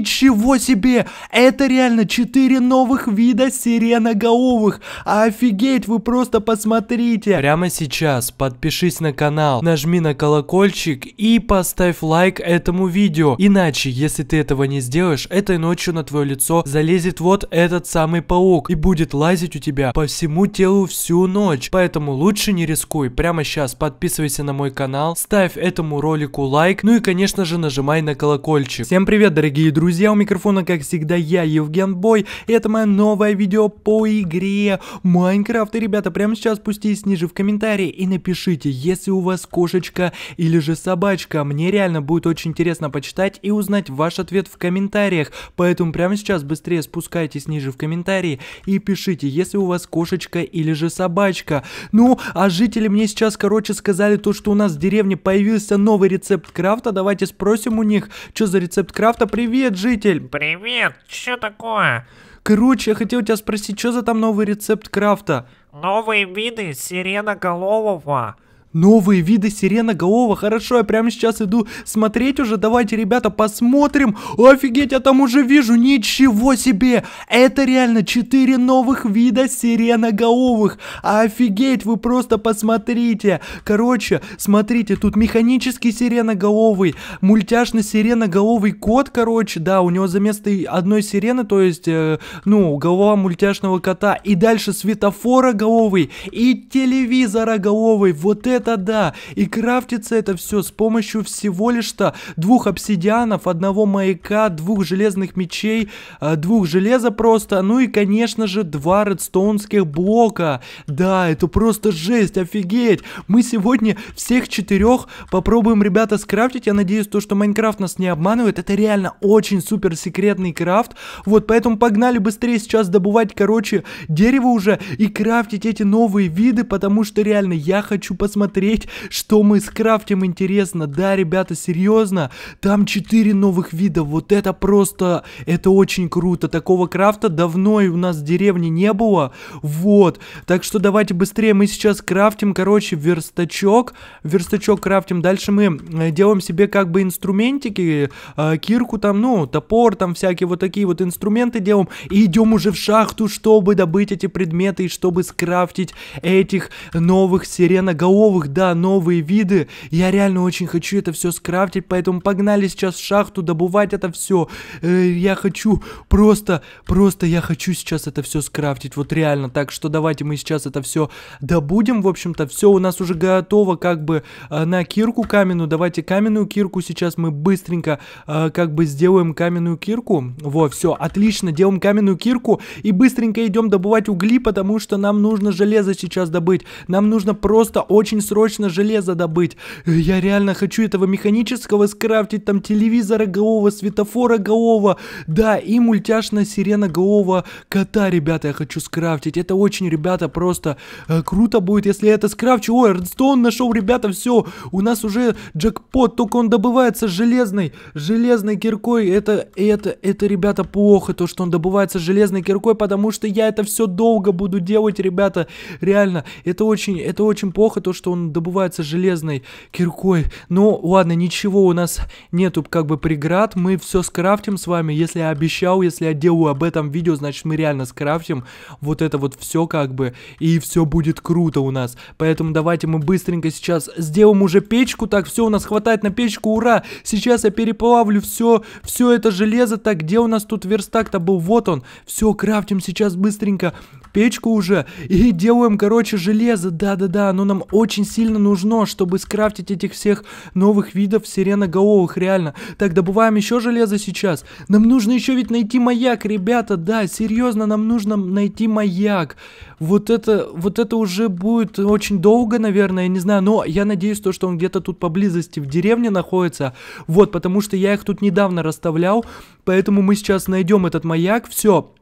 Ничего себе! Это реально 4 новых вида сиреноголовых! Офигеть, вы просто посмотрите! Прямо сейчас подпишись на канал, нажми на колокольчик и поставь лайк этому видео. Иначе, если ты этого не сделаешь, этой ночью на твое лицо залезет вот этот самый паук и будет лазить у тебя по всему телу всю ночь. Поэтому лучше не рискуй. Прямо сейчас подписывайся на мой канал, ставь этому ролику лайк, ну и конечно же нажимай на колокольчик. Всем привет, дорогие друзья! друзья, у микрофона, как всегда, я, Евген Бой, и это мое новое видео по игре Майнкрафт. И, ребята, прямо сейчас спустись ниже в комментарии и напишите, если у вас кошечка или же собачка. Мне реально будет очень интересно почитать и узнать ваш ответ в комментариях. Поэтому прямо сейчас быстрее спускайтесь ниже в комментарии и пишите, если у вас кошечка или же собачка. Ну, а жители мне сейчас, короче, сказали то, что у нас в деревне появился новый рецепт крафта. Давайте спросим у них, что за рецепт крафта. Привет, житель. Привет, что такое? Короче, я хотел тебя спросить, что за там новый рецепт крафта? Новые виды сиреноголового. Новые виды сиреноголова. Хорошо, я прямо сейчас иду смотреть уже. Давайте, ребята, посмотрим. Офигеть, я там уже вижу. Ничего себе. Это реально 4 новых вида сиреноголовых. Офигеть, вы просто посмотрите. Короче, смотрите, тут механический сиреноголовый, мультяшный сиреноголовый кот, короче. Да, у него за место одной сирены, то есть, э, ну, голова мультяшного кота. И дальше светофороголовый и телевизороголовый. Вот это это да! И крафтится это все с помощью всего лишь-то двух обсидианов, одного маяка, двух железных мечей, а, двух железа просто, ну и, конечно же, два редстоунских блока. Да, это просто жесть, офигеть! Мы сегодня всех четырех попробуем, ребята, скрафтить. Я надеюсь, то, что Майнкрафт нас не обманывает. Это реально очень супер секретный крафт. Вот, поэтому погнали быстрее сейчас добывать, короче, дерево уже и крафтить эти новые виды, потому что реально я хочу посмотреть посмотреть, что мы скрафтим интересно. Да, ребята, серьезно, там 4 новых вида. Вот это просто, это очень круто. Такого крафта давно и у нас в деревне не было. Вот, так что давайте быстрее. Мы сейчас крафтим, короче, верстачок. Верстачок крафтим. Дальше мы э, делаем себе как бы инструментики. Э, кирку там, ну, топор там всякие вот такие вот инструменты делаем. И идем уже в шахту, чтобы добыть эти предметы и чтобы скрафтить этих новых сиреноголовых Ух, да, новые виды. Я реально очень хочу это все скрафтить, поэтому погнали сейчас в шахту добывать это все. Э, я хочу просто, просто я хочу сейчас это все скрафтить, вот реально. Так что давайте мы сейчас это все добудем, в общем-то. Все у нас уже готово как бы э, на кирку каменную. Давайте каменную кирку сейчас мы быстренько э, как бы сделаем каменную кирку. Во, все, отлично, делаем каменную кирку и быстренько идем добывать угли, потому что нам нужно железо сейчас добыть. Нам нужно просто очень срочно железо добыть. Э, я реально хочу этого механического скрафтить, там телевизора ГОВа, светофора ГОВа, да, и мультяшная сирена ГОВа кота, ребята, я хочу скрафтить. Это очень, ребята, просто э, круто будет, если я это скрафчу. Ой, Редстоун нашел, ребята, все, у нас уже джекпот, только он добывается железной, железной киркой. Это, это, это, ребята, плохо, то, что он добывается железной киркой, потому что я это все долго буду делать, ребята. Реально, это очень, это очень плохо, то, что он он добывается железной киркой. Ну, ладно, ничего, у нас нету как бы преград, мы все скрафтим с вами. Если я обещал, если я делаю об этом видео, значит мы реально скрафтим вот это вот все как бы, и все будет круто у нас. Поэтому давайте мы быстренько сейчас сделаем уже печку, так, все у нас хватает на печку, ура! Сейчас я переплавлю все, все это железо, так, где у нас тут верстак-то был? Вот он, все, крафтим сейчас быстренько печку уже и делаем, короче, железо. Да-да-да, оно нам очень сильно нужно, чтобы скрафтить этих всех новых видов сиреноголовых, реально. Так, добываем еще железо сейчас. Нам нужно еще ведь найти маяк, ребята, да, серьезно, нам нужно найти маяк. Вот это, вот это уже будет очень долго, наверное, я не знаю, но я надеюсь, то, что он где-то тут поблизости в деревне находится. Вот, потому что я их тут недавно расставлял, поэтому мы сейчас найдем этот маяк, все,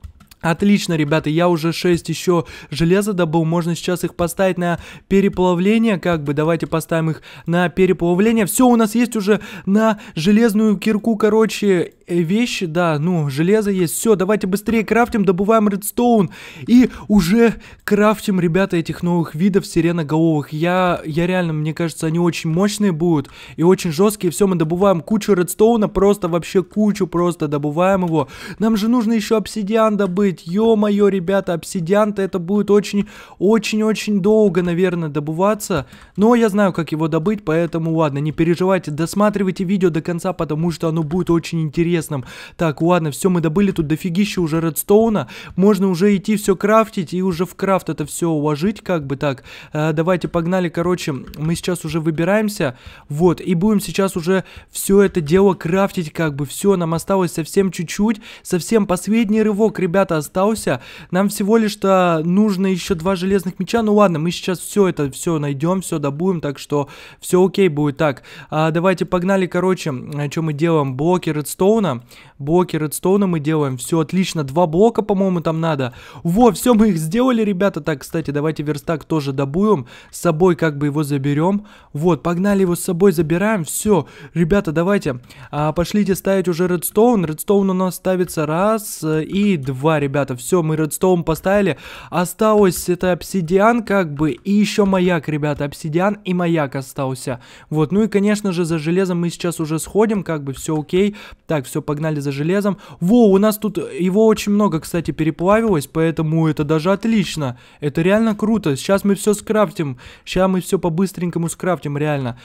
Отлично, ребята, я уже 6 еще железа добыл, можно сейчас их поставить на переплавление, как бы, давайте поставим их на переплавление. Все, у нас есть уже на железную кирку, короче, Э, вещи, да, ну, железо есть. Все, давайте быстрее крафтим, добываем редстоун. И уже крафтим, ребята, этих новых видов сиреноголовых. Я, я реально, мне кажется, они очень мощные будут и очень жесткие. Все, мы добываем кучу редстоуна, просто вообще кучу просто добываем его. Нам же нужно еще обсидиан добыть. Ё-моё, ребята, обсидиан-то это будет очень-очень-очень долго, наверное, добываться. Но я знаю, как его добыть, поэтому ладно, не переживайте, досматривайте видео до конца, потому что оно будет очень интересно интересном. Так, ладно, все, мы добыли тут дофигища уже редстоуна. Можно уже идти все крафтить и уже в крафт это все уложить, как бы так. Э, давайте, погнали, короче, мы сейчас уже выбираемся. Вот, и будем сейчас уже все это дело крафтить, как бы. Все, нам осталось совсем чуть-чуть, совсем последний рывок, ребята, остался. Нам всего лишь-то нужно еще два железных меча. Ну ладно, мы сейчас все это, все найдем, все добудем, так что все окей будет. Так, а, давайте погнали, короче, а, что мы делаем? Блоки редстоуна редстоуна, блоки редстоуна мы делаем, все отлично, два блока, по-моему, там надо. Во, все, мы их сделали, ребята, так, кстати, давайте верстак тоже добуем, с собой как бы его заберем, вот, погнали его с собой забираем, все, ребята, давайте, а, пошлите ставить уже редстоун, редстоун у нас ставится раз э, и два, ребята, все, мы редстоун поставили, осталось это обсидиан как бы и еще маяк, ребята, обсидиан и маяк остался, вот, ну и, конечно же, за железом мы сейчас уже сходим, как бы, все окей, так, все все, погнали за железом. Во, у нас тут э, его очень много, кстати, переплавилось, поэтому это даже отлично. Это реально круто. Сейчас мы все скрафтим. Сейчас мы все по-быстренькому скрафтим, реально.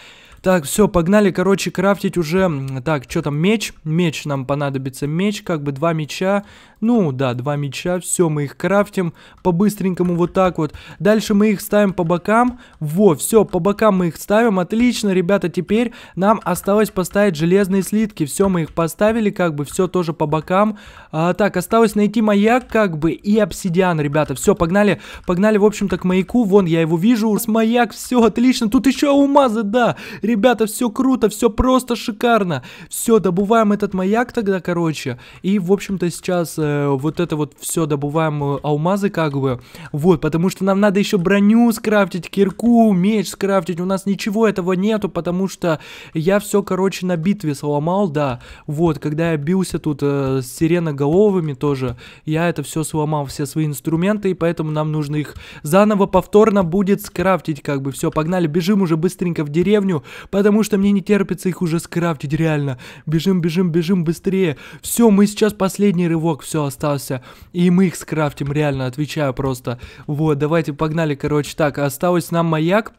Так, все, погнали, короче, крафтить уже... Так, что там, меч? Меч нам понадобится, меч, как бы два меча. Ну, да, два меча, все, мы их крафтим по-быстренькому вот так вот. Дальше мы их ставим по бокам. Во, все, по бокам мы их ставим. Отлично, ребята, теперь нам осталось поставить железные слитки. Все, мы их поставили, как бы, все тоже по бокам. А, так, осталось найти маяк, как бы, и обсидиан, ребята. Все, погнали, погнали, в общем-то, к маяку. Вон, я его вижу, с маяк, все, отлично. Тут еще алмазы, да, Ребята, все круто, все просто шикарно. Все, добываем этот маяк тогда, короче. И, в общем-то, сейчас э, вот это вот все добываем э, алмазы, как бы. Вот, потому что нам надо еще броню скрафтить, кирку, меч скрафтить. У нас ничего этого нету, потому что я все, короче, на битве сломал, да. Вот, когда я бился тут э, с сиреноголовыми тоже, я это все сломал, все свои инструменты, и поэтому нам нужно их заново повторно будет скрафтить, как бы. Все, погнали, бежим уже быстренько в деревню потому что мне не терпится их уже скрафтить, реально. Бежим, бежим, бежим быстрее. Все, мы сейчас последний рывок, все остался. И мы их скрафтим, реально, отвечаю просто. Вот, давайте погнали, короче. Так, осталось нам маяк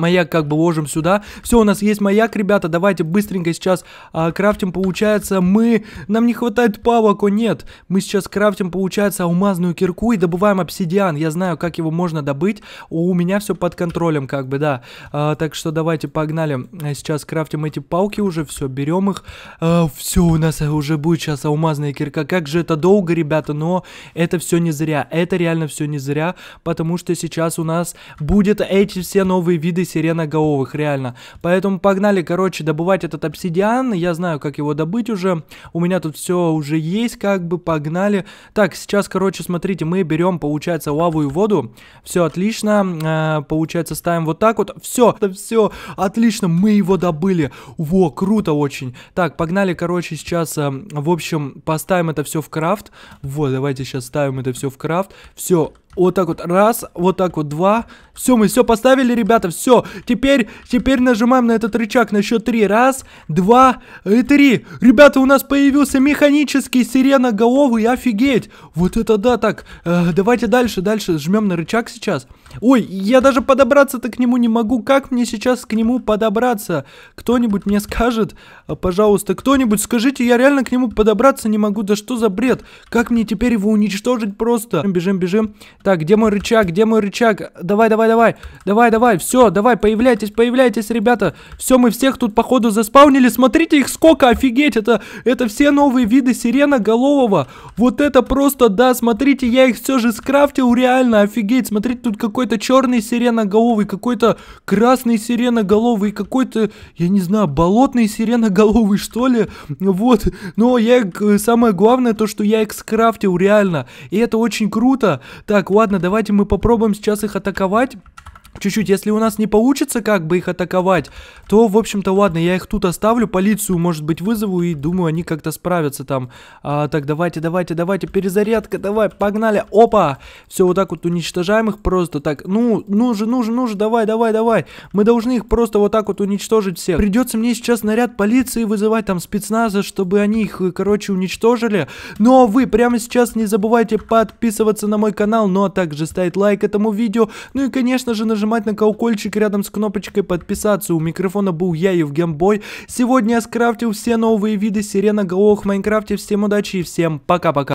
Маяк как бы ложим сюда. Все, у нас есть маяк, ребята. Давайте быстренько сейчас а, крафтим, получается. Мы... Нам не хватает павок, о нет. Мы сейчас крафтим, получается, алмазную кирку и добываем обсидиан. Я знаю, как его можно добыть. У меня все под контролем, как бы, да. А, так что давайте погнали. Э, сейчас крафтим эти палки уже. Все, берем их. А, все, у нас уже будет сейчас алмазная кирка. Как же это долго, ребята, но это все не зря. Это реально все не зря, потому что сейчас у нас будет эти все новые виды сиреноголовых, реально. Поэтому погнали, короче, добывать этот обсидиан. Я знаю, как его добыть уже. У меня тут все уже есть, как бы, погнали. Так, сейчас, короче, смотрите, мы берем, получается, лаву и воду. Все отлично. Э, получается, ставим вот так вот. Все, это все отлично, мы его добыли. Во, круто очень. Так, погнали, короче, сейчас, э, в общем, поставим это все в крафт. Вот, давайте сейчас ставим это все в крафт. Все, вот так вот, раз, вот так вот, два. Все, мы все поставили, ребята, все. Теперь, теперь нажимаем на этот рычаг на счет три. Раз, два и три. Ребята, у нас появился механический сиреноголовый, офигеть. Вот это да, так, э, давайте дальше, дальше, жмем на рычаг сейчас. Ой, я даже подобраться-то к нему не могу. Как мне сейчас к нему подобраться? Кто-нибудь мне скажет, э, пожалуйста, кто-нибудь скажите, я реально к нему подобраться не могу. Да что за бред? Как мне теперь его уничтожить просто? Бежим, бежим. Так, так, где мой рычаг? Где мой рычаг? Давай, давай, давай. Давай, давай. Все, давай, появляйтесь, появляйтесь, ребята. Все, мы всех тут, походу, заспаунили. Смотрите их сколько, офигеть. Это, это все новые виды сирена голового. Вот это просто, да, смотрите, я их все же скрафтил, реально, офигеть. Смотрите, тут какой-то черный сиреноголовый, какой-то красный сиреноголовый, какой-то, я не знаю, болотный сиреноголовый, что ли. Вот, но я э, самое главное, то, что я их скрафтил, реально. И это очень круто. Так, ладно, давайте мы попробуем сейчас их атаковать чуть-чуть. Если у нас не получится как бы их атаковать, то, в общем-то, ладно, я их тут оставлю, полицию, может быть, вызову и думаю, они как-то справятся там. А, так, давайте, давайте, давайте, перезарядка, давай, погнали, опа! Все, вот так вот уничтожаем их просто так. Ну, ну же, ну же, ну же, давай, давай, давай. Мы должны их просто вот так вот уничтожить всех. Придется мне сейчас наряд полиции вызывать, там, спецназа, чтобы они их, короче, уничтожили. Но ну, а вы прямо сейчас не забывайте подписываться на мой канал, ну а также ставить лайк этому видео. Ну и, конечно же, нажимать нажимать на колокольчик рядом с кнопочкой подписаться. У микрофона был я, Евгенбой. Сегодня я скрафтил все новые виды сиреноголовых в Майнкрафте. Всем удачи и всем пока-пока.